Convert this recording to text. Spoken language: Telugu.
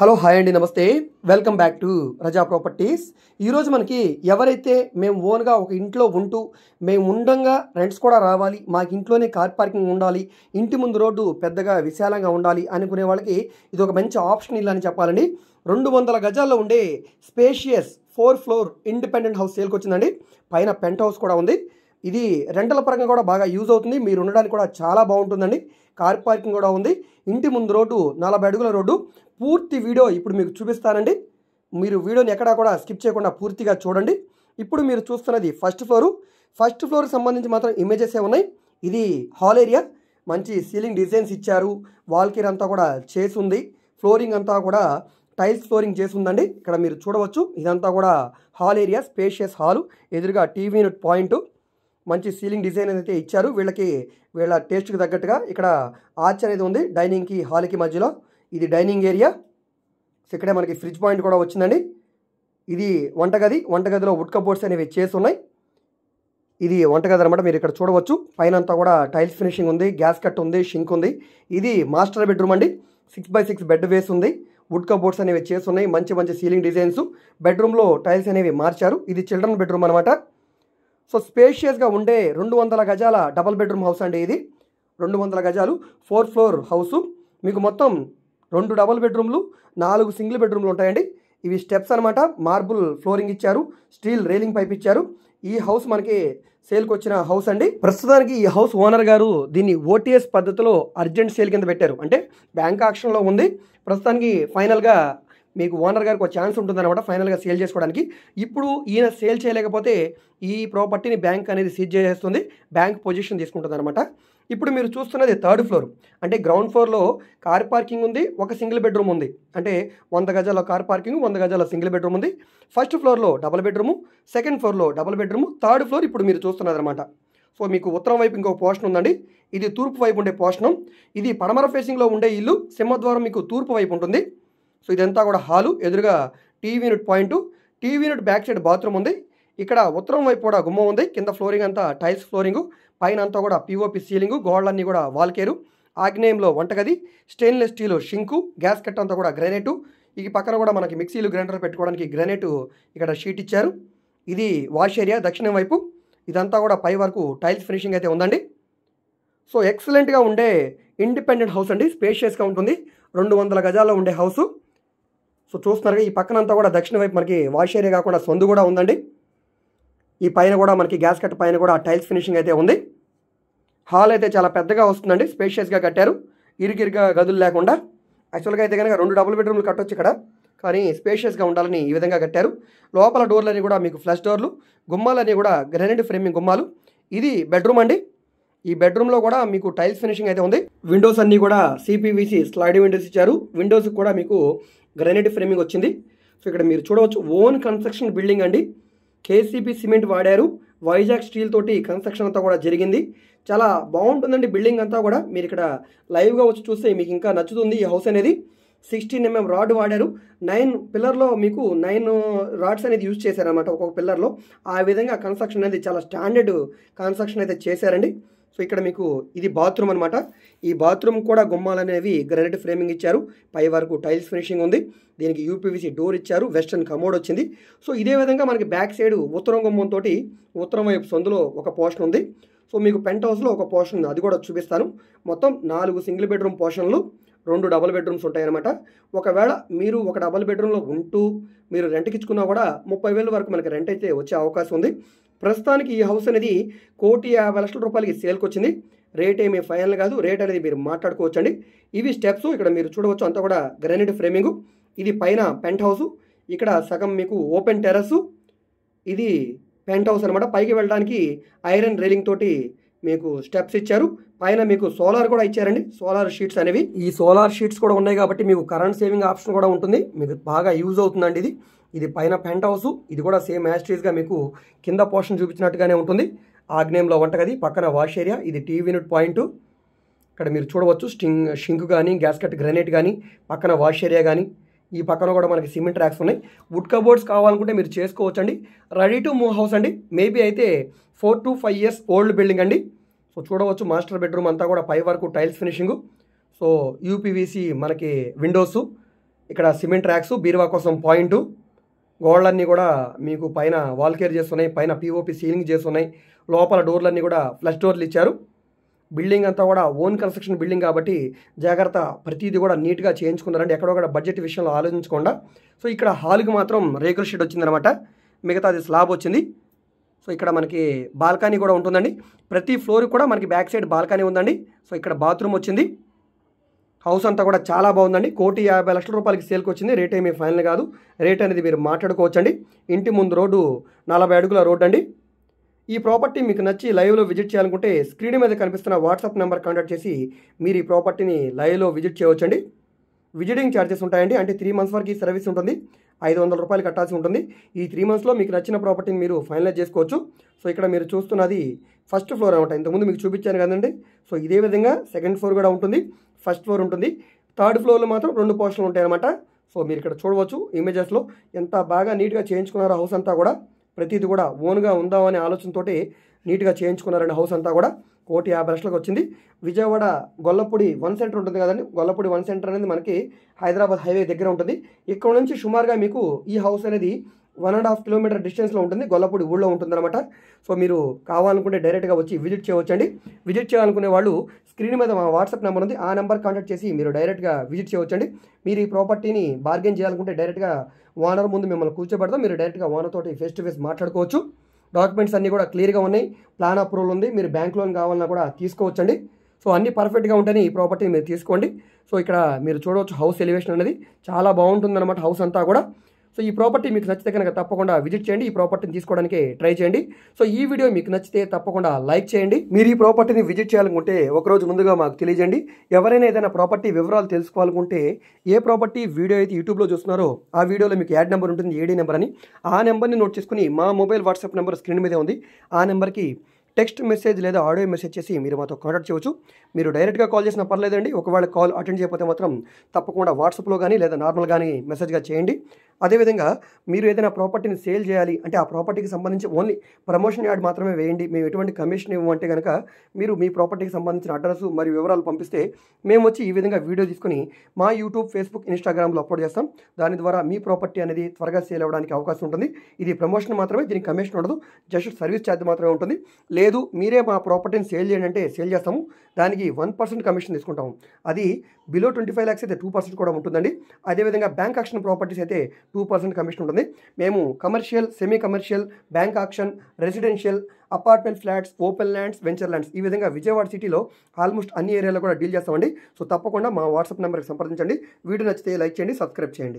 హలో హాయ్ అండి నమస్తే welcome back to Raza properties ఈరోజు మనకి ఎవరైతే మేము ఓన్గా ఒక ఇంట్లో ఉంటూ మేము ఉండంగా రెంట్స్ కూడా రావాలి మాకు ఇంట్లోనే కార్ పార్కింగ్ ఉండాలి ఇంటి ముందు రోడ్డు పెద్దగా విశాలంగా ఉండాలి అనుకునే వాళ్ళకి ఇది ఒక మంచి ఆప్షన్ ఇల్లు అని చెప్పాలండి రెండు వందల గజాల్లో ఉండే spacious four floor independent house సేల్కి వచ్చిందండి పైన పెంట్ హౌస్ కూడా ఉంది ఇది రెంటల పరంగా కూడా బాగా యూజ్ అవుతుంది మీరు ఉండడానికి కూడా చాలా బాగుంటుందండి కార్ పార్కింగ్ కూడా ఉంది ఇంటి ముందు రోడ్డు నలభై అడుగుల రోడ్డు పూర్తి వీడియో ఇప్పుడు మీకు చూపిస్తానండి మీరు వీడియోని ఎక్కడా కూడా స్కిప్ చేయకుండా పూర్తిగా చూడండి ఇప్పుడు మీరు చూస్తున్నది ఫస్ట్ ఫ్లోరు ఫస్ట్ ఫ్లోర్కి సంబంధించి మాత్రం ఇమేజెసే ఉన్నాయి ఇది హాల్ ఏరియా మంచి సీలింగ్ డిజైన్స్ ఇచ్చారు వాల్కీర్ అంతా కూడా చేసింది ఫ్లోరింగ్ అంతా కూడా టైల్స్ ఫ్లోరింగ్ చేసి ఉందండి ఇక్కడ మీరు చూడవచ్చు ఇదంతా కూడా హాల్ ఏరియా స్పేషియస్ హాలు ఎదురుగా టీవీ పాయింట్ మంచి సీలింగ్ డిజైన్ అయితే ఇచ్చారు వీళ్ళకి వీళ్ళ టేస్ట్కి తగ్గట్టుగా ఇక్కడ ఆర్చ్ అనేది ఉంది డైనింగ్కి హాల్కి మధ్యలో ఇది డైనింగ్ ఏరియా ఇక్కడే మనకి ఫ్రిడ్జ్ పాయింట్ కూడా వచ్చిందండి ఇది వంటగది వంటగదిలో వుడ్ కబోర్డ్స్ అనేవి చేసి ఉన్నాయి ఇది వంటగది అనమాట మీరు ఇక్కడ చూడవచ్చు పైన అంతా కూడా టైల్స్ ఫినిషింగ్ ఉంది గ్యాస్ కట్ ఉంది షింక్ ఉంది ఇది మాస్టర్ బెడ్రూమ్ అండి సిక్స్ బై సిక్స్ బెడ్ వేస్ ఉంది వుడ్ కబోర్డ్స్ అనేవి చేసి ఉన్నాయి మంచి మంచి సీలింగ్ డిజైన్స్ బెడ్రూమ్లో టైల్స్ అనేవి మార్చారు ఇది చిల్డ్రన్ బెడ్రూమ్ అనమాట సో స్పేషియస్గా ఉండే రెండు వందల గజాల డబల్ బెడ్రూమ్ హౌస్ అండి ఇది రెండు వందల గజాలు ఫోర్ ఫ్లోర్ హౌసు మీకు మొత్తం రెండు డబల్ బెడ్రూమ్లు నాలుగు సింగిల్ బెడ్రూమ్లు ఉంటాయండి ఇవి స్టెప్స్ అనమాట మార్బుల్ ఫ్లోరింగ్ ఇచ్చారు స్టీల్ రైలింగ్ పైప్ ఇచ్చారు ఈ హౌస్ మనకి సేల్కి వచ్చిన హౌస్ అండి ప్రస్తుతానికి ఈ హౌస్ ఓనర్ గారు దీన్ని ఓటీఎస్ పద్ధతిలో అర్జెంట్ సేల్ కింద పెట్టారు అంటే బ్యాంక్ ఆక్షన్లో ఉంది ప్రస్తుతానికి ఫైనల్గా మీకు ఓనర్ గారికి ఒక ఛాన్స్ ఉంటుందన్నమాట ఫైనల్గా సేల్ చేసుకోవడానికి ఇప్పుడు ఈయన సేల్ చేయలేకపోతే ఈ ప్రాపర్టీని బ్యాంక్ అనేది సీజ్ చేసేస్తుంది బ్యాంక్ పొజిషన్ తీసుకుంటుంది అనమాట ఇప్పుడు మీరు చూస్తున్నది థర్డ్ ఫ్లోర్ అంటే గ్రౌండ్ ఫ్లోర్లో కార్ పార్కింగ్ ఉంది ఒక సింగిల్ బెడ్రూమ్ ఉంది అంటే వంద గజాల కార్ పార్కింగ్ వంద గజాల సింగిల్ బెడ్రూమ్ ఉంది ఫస్ట్ ఫ్లోర్లో డబుల్ బెడ్రూము సెకండ్ ఫ్లోర్లో డబుల్ బెడ్రూము థర్డ్ ఫ్లోర్ ఇప్పుడు మీరు చూస్తున్నది అనమాట సో మీకు ఉత్తరం వైపు ఇంకో పోర్షన్ ఉందండి ఇది తూర్పు వైపు ఉండే పోషణం ఇది పడమర ఫేసింగ్లో ఉండే ఇల్లు సింహద్వారం మీకు తూర్పు వైపు ఉంటుంది సో ఇదంతా కూడా హాలు ఎదురుగా TV unit point TV unit back side bathroom ఉంది ఇక్కడ ఉత్తరం వైపు కూడా గుమ్మం ఉంది కింద ఫ్లోరింగ్ అంతా టైల్స్ ఫ్లోరింగ్ పైన అంతా కూడా పీఓపి సీలింగ్ గోడలన్నీ కూడా వాల్కేరు ఆగ్నేయంలో వంటగది stainless steel sink gas cut అంతా కూడా గ్రానైటు ఈ పక్కన కూడా మనకి మిక్సీలు గ్రైండర్ పెట్టుకోవడానికి గ్రానైట్ ఇక్కడ షీట్ ఇచ్చారు ఇది వాష్ ఏరియా దక్షిణం వైపు ఇదంతా కూడా పై వరకు టైల్స్ ఫినిషింగ్ అయితే ఉందండి సో ఎక్సలెంట్గా ఉండే ఇండిపెండెంట్ హౌస్ అండి స్పేషియస్గా ఉంటుంది రెండు వందల గజాల్లో ఉండే హౌసు సో చూస్తున్నారుగా ఈ పక్కనంతా కూడా దక్షిణ వైపు మనకి వాష్ ఏరియా కాకుండా సొందు కూడా ఉందండి ఈ పైన కూడా మనకి గ్యాస్ కట్ పైన కూడా టైల్స్ ఫినిషింగ్ అయితే ఉంది హాల్ అయితే చాలా పెద్దగా వస్తుందండి స్పేషియస్గా కట్టారు ఇరికిరిగా గదులు లేకుండా యాక్చువల్గా అయితే కనుక రెండు డబుల్ బెడ్రూమ్లు కట్టొచ్చు ఇక్కడ కానీ స్పేషియస్గా ఉండాలని ఈ విధంగా కట్టారు లోపల డోర్లన్నీ కూడా మీకు ఫ్లష్ డోర్లు గుమ్మాలన్నీ కూడా గ్రానైట్ ఫ్రేమింగ్ గుమ్మాలు ఇది బెడ్రూమ్ అండి ఈ బెడ్రూమ్లో కూడా మీకు టైల్స్ ఫినిషింగ్ అయితే ఉంది విండోస్ అన్నీ కూడా సిపివిసి స్లైడ్ విండోస్ ఇచ్చారు విండోస్ కూడా మీకు గ్రానైట్ ఫ్రేమింగ్ వచ్చింది సో ఇక్కడ మీరు చూడవచ్చు ఓన్ కన్స్ట్రక్షన్ బిల్డింగ్ అండి కేసీపీ సిమెంట్ వాడారు వైజాగ్ స్టీల్ తోటి కన్స్ట్రక్షన్ అంతా కూడా జరిగింది చాలా బాగుంటుందండి బిల్డింగ్ అంతా కూడా మీరు ఇక్కడ లైవ్గా వచ్చి చూస్తే మీకు ఇంకా నచ్చుతుంది ఈ హౌస్ అనేది సిక్స్టీన్ ఎంఎం రాడ్ వాడారు నైన్ పిల్లర్లో మీకు నైన్ రాడ్స్ uh, అనేది యూజ్ చేశారనమాట ఒక్కొక్క పిల్లర్లో ఆ విధంగా కన్స్ట్రక్షన్ అనేది చాలా స్టాండర్డ్ కన్స్ట్రక్షన్ అయితే చేశారండి సో ఇక్కడ మీకు ఇది బాత్రూమ్ అనమాట ఈ బాత్రూమ్ కూడా గుమ్మాలు అనేవి గ్రానైట్ ఫ్రేమింగ్ ఇచ్చారు పై వరకు టైల్స్ ఫినిషింగ్ ఉంది దీనికి యూపీవీసీ డోర్ ఇచ్చారు వెస్టర్న్ కమోడ్ వచ్చింది సో ఇదే విధంగా మనకి బ్యాక్ సైడ్ ఉత్తరం గుమ్మంతో ఉత్తరం వైపు సందులో ఒక పోర్షన్ ఉంది సో మీకు పెంట్ హౌస్లో ఒక పోర్షన్ ఉంది అది కూడా చూపిస్తాను మొత్తం నాలుగు సింగిల్ బెడ్రూమ్ పోర్షన్లు రెండు డబుల్ బెడ్రూమ్స్ ఉంటాయన్నమాట ఒకవేళ మీరు ఒక డబుల్ బెడ్రూమ్లో ఉంటూ మీరు రెంట్కి ఇచ్చుకున్నా కూడా ముప్పై వరకు మనకి రెంట్ అయితే వచ్చే అవకాశం ఉంది ప్రస్తుతానికి ఈ హౌస్ అనేది కోటి యాభై లక్షల రూపాయలకి సేల్కి వచ్చింది రేట్ ఏమీ ఫైనల్ కాదు రేట్ అనేది మీరు మాట్లాడుకోవచ్చండి ఇవి స్టెప్స్ ఇక్కడ మీరు చూడవచ్చు అంతా కూడా గ్రానైట్ ఫ్రేమింగ్ ఇది పైన పెంట్ హౌస్ ఇక్కడ సగం మీకు ఓపెన్ టెరస్ ఇది పెంట్ హౌస్ అనమాట పైకి వెళ్ళడానికి ఐరన్ రైలింగ్ తోటి మీకు స్టెప్స్ ఇచ్చారు పైన మీకు సోలార్ కూడా ఇచ్చారండి సోలార్ షీట్స్ అనేవి ఈ సోలార్ షీట్స్ కూడా ఉన్నాయి కాబట్టి మీకు కరెంట్ సేవింగ్ ఆప్షన్ కూడా ఉంటుంది మీకు బాగా యూజ్ అవుతుందండి ఇది ఇది పైన పెంట్ హౌస్ ఇది కూడా సేమ్ యాస్ట్రీస్గా మీకు కింద పోర్షన్ చూపించినట్టుగానే ఉంటుంది ఆగ్నేయంలో వంటగది పక్కన వాష్ ఏరియా ఇది టీవీ యూనిట్ పాయింట్ ఇక్కడ మీరు చూడవచ్చు స్టింగ్ షింక్ కానీ గ్యాస్కెట్ గ్రనేట్ కానీ పక్కన వాష్ ఏరియా కానీ ఈ పక్కన కూడా మనకి సిమెంట్ ర్యాక్స్ ఉన్నాయి వుడ్ కబోర్డ్స్ కావాలనుకుంటే మీరు చేసుకోవచ్చండి రెడీ టు మూవ్ హౌస్ అండి మేబీ అయితే four to five years old building అండి సో చూడవచ్చు మాస్టర్ బెడ్రూమ్ అంతా కూడా పై వరకు టైల్స్ ఫినిషింగ్ సో యూపీవీసీ మనకి విండోస్ ఇక్కడ సిమెంట్ ర్యాక్స్ బీరువా కోసం పాయింట్ గోడలన్నీ కూడా మీకు పైన వాల్కేర్ చేస్తున్నాయి పైన పిఓపి సీలింగ్ చేస్తున్నాయి లోపల డోర్లన్నీ కూడా ఫ్లష్ డోర్లు ఇచ్చారు బిల్డింగ్ అంతా కూడా ఓన్ కన్స్ట్రక్షన్ బిల్డింగ్ కాబట్టి జాగ్రత్త ప్రతిదీ కూడా నీట్గా చేయించుకున్నారండి ఎక్కడో కూడా బడ్జెట్ విషయంలో ఆలోచించకుండా సో ఇక్కడ హాల్కి మాత్రం రేకుల షెడ్ వచ్చిందనమాట మిగతా అది స్లాబ్ వచ్చింది సో ఇక్కడ మనకి బాల్కనీ కూడా ఉంటుందండి ప్రతి ఫ్లోర్ కూడా మనకి బ్యాక్ సైడ్ బాల్కనీ ఉందండి సో ఇక్కడ బాత్రూమ్ వచ్చింది హౌస్ అంతా కూడా చాలా బాగుందండి కోటి యాభై లక్షల రూపాయలకి సేల్కి వచ్చింది రేట్ ఏమీ ఫైనల్ కాదు రేట్ అనేది మీరు మాట్లాడుకోవచ్చండి ఇంటి ముందు రోడ్డు నలభై అడుగుల రోడ్డు అండి ఈ ప్రాపర్టీ మీకు నచ్చి లైవ్లో విజిట్ చేయాలనుకుంటే స్క్రీన్ మీద కనిపిస్తున్న వాట్సాప్ నెంబర్ కాంటాక్ట్ చేసి మీరు ఈ ప్రాపర్టీని లైవ్లో విజిట్ చేయవచ్చండి విజిటింగ్ ఛార్జెస్ ఉంటాయండి అంటే త్రీ మంత్స్ వరకు ఈ సర్వీస్ ఉంటుంది ఐదు వందల రూపాయలు కట్టాల్సి ఉంటుంది ఈ త్రీ మంత్స్లో మీకు నచ్చిన ప్రాపర్టీని మీరు ఫైనలైజ్ చేసుకోవచ్చు సో ఇక్కడ మీరు చూస్తున్నది ఫస్ట్ ఫ్లోర్ అనమాట ఇంతకుముందు మీకు చూపించాను కదండి సో ఇదే విధంగా సెకండ్ ఫ్లోర్ కూడా ఉంటుంది ఫస్ట్ ఫ్లోర్ ఉంటుంది థర్డ్ ఫ్లోర్లో మాత్రం రెండు పోర్షన్లు ఉంటాయన్నమాట సో మీరు ఇక్కడ చూడవచ్చు ఇమేజెస్లో ఎంత బాగా నీట్గా చేయించుకున్నారో హౌస్ అంతా కూడా ప్రతిది కూడా ఓన్గా ఉందాం అనే ఆలోచనతో నీట్గా చేయించుకున్నారండి హౌస్ అంతా కూడా కోటి యాభై లక్షలకు వచ్చింది విజయవాడ గొల్లపూడి వన్ సెంటర్ ఉంటుంది కదండి గొల్లపూడి వన్ సెంటర్ అనేది మనకి హైదరాబాద్ హైవే దగ్గర ఉంటుంది ఇక్కడ నుంచి సుమారుగా మీకు ఈ హౌస్ అనేది వన్ అండ్ హాఫ్ కిలోమీటర్ డిస్టెన్స్లో ఉంటుంది గొల్లపూడి ఊళ్ళో ఉంటుందన్నమాట సో మీరు కావాలనుకుంటే డైరెక్ట్గా వచ్చి విజిట్ చేయవచ్చండి విజిట్ చేయాలనుకునే వాళ్ళు స్క్రీన్ మీద మా వాట్సాప్ నెంబర్ ఉంది ఆ నెంబర్ కాంటాక్ట్ చేసి మీరు డైరెక్ట్గా విజిట్ చేయవచ్చండి మీరు ఈ ప్రాపర్టీని బార్గెన్ చేయాలనుకుంటే డైరెక్ట్గా ఓనర్ ముందు మిమ్మల్ని కూర్చోబెడతాం మీరు డైరెక్ట్గా ఓనర్ తోటి ఫేస్ టు ఫేస్ మాట్లాడుకోవచ్చు డాక్యుమెంట్స్ అన్నీ కూడా క్లియర్గా ఉన్నాయి ప్లాన్ అప్రూవల్ ఉంది మీరు బ్యాంక్ లోన్ కావాలన్నా కూడా తీసుకోవచ్చండి సో అన్నీ పర్ఫెక్ట్గా ఉంటేనే ఈ ప్రాపర్టీని మీరు తీసుకోండి సో ఇక్కడ మీరు చూడవచ్చు హౌస్ ఎలివేషన్ అనేది చాలా బాగుంటుందన్నమాట హౌస్ అంతా కూడా సో ఈ ప్రాపర్టీ మీకు నచ్చితే కనుక తప్పకుండా విజిట్ చేయండి ఈ ప్రాపర్టీని తీసుకోవడానికి ట్రై చేయండి సో ఈ వీడియో మీకు నచ్చితే తప్పకుండా లైక్ చేయండి మీరు ఈ ప్రాపర్టీని విజిట్ చేయాలనుకుంటే ఒకరోజు ముందుగా మాకు తెలియజేయండి ఎవరైనా ఏదైనా ప్రాపర్టీ వివరాలు తెలుసుకోవాలనుకుంటే ఏ ప్రాపర్టీ వీడియో అయితే యూట్యూబ్లో చూస్తున్నారో ఆ వీడియోలో మీకు యాడ్ నెంబర్ ఉంటుంది ఏడీ నెంబర్ అని ఆ నెంబర్ని నోట్ చేసుకుని మా మొబైల్ వాట్సాప్ నెంబర్ స్క్రీన్ మీద ఉంది ఆ నెంబర్కి టెక్స్ట్ మెసేజ్ లేదా ఆడియో మెసేజ్ చేసి మీరు మాతో కాంటాక్ట్ చేయవచ్చు మీరు డైరెక్ట్గా కాల్ చేసినా పర్లేదండి ఒకవేళ కాల్ అటెండ్ చేయకపోతే మాత్రం తప్పకుండా వాట్సాప్లో కానీ లేదా నార్మల్ కానీ మెసేజ్గా చేయండి అదేవిధంగా మీరు ఏదైనా ప్రాపర్టీని సేల్ చేయాలి అంటే ఆ ప్రాపర్టీకి సంబంధించి ఓన్లీ ప్రమోషన్ యాడ్ మాత్రమే వేయండి మేము ఎటువంటి కమిషన్ ఇవ్వమంటే కనుక మీరు మీ ప్రాపర్టీకి సంబంధించిన అడ్రస్ మరియు వివరాలు పంపిస్తే మేము వచ్చి ఈ విధంగా వీడియో తీసుకుని మా యూట్యూబ్ ఫేస్బుక్ ఇన్స్టాగ్రామ్లో అప్లోడ్ చేస్తాం దాని ద్వారా మీ ప్రాపర్టీ అనేది త్వరగా సేల్ అవ్వడానికి అవకాశం ఉంటుంది ఇది ప్రమోషన్ మాత్రమే దీనికి కమిషన్ ఉండదు జస్ట్ సర్వీస్ ఛార్జ్ మాత్రమే ఉంటుంది లేదు మీరే మా ప్రాపర్టీని సేల్ చేయండి అంటే సేల్ చేస్తాము దానికి వన్ పర్సెంట్ కమిషన్ తీసుకుంటాము అది బిలో ట్వంటీ ఫైవ్ ల్యాక్స్ అయితే టూ పర్సెంట్ కూడా ఉంటుందండి అదేవిధంగా బ్యాంక్ యాక్షన్ ప్రాపర్టీస్ అయితే టూ పర్సెంట్ కమిషన్ ఉంటుంది మేము commercial semi commercial bank auction residential apartment flats open lands venture lands ఈ విధంగా విజయవాడ సిటీలో ఆల్మోస్ట్ అన్ని ఏరియాలో కూడా డీల్ చేస్తామండి సో తప్పకుండా మా వాట్సాప్ నెంబర్కి సంప్రదించండి వీడియో నచ్చితే లైక్ చేయండి సబ్స్క్రైబ్ చేయండి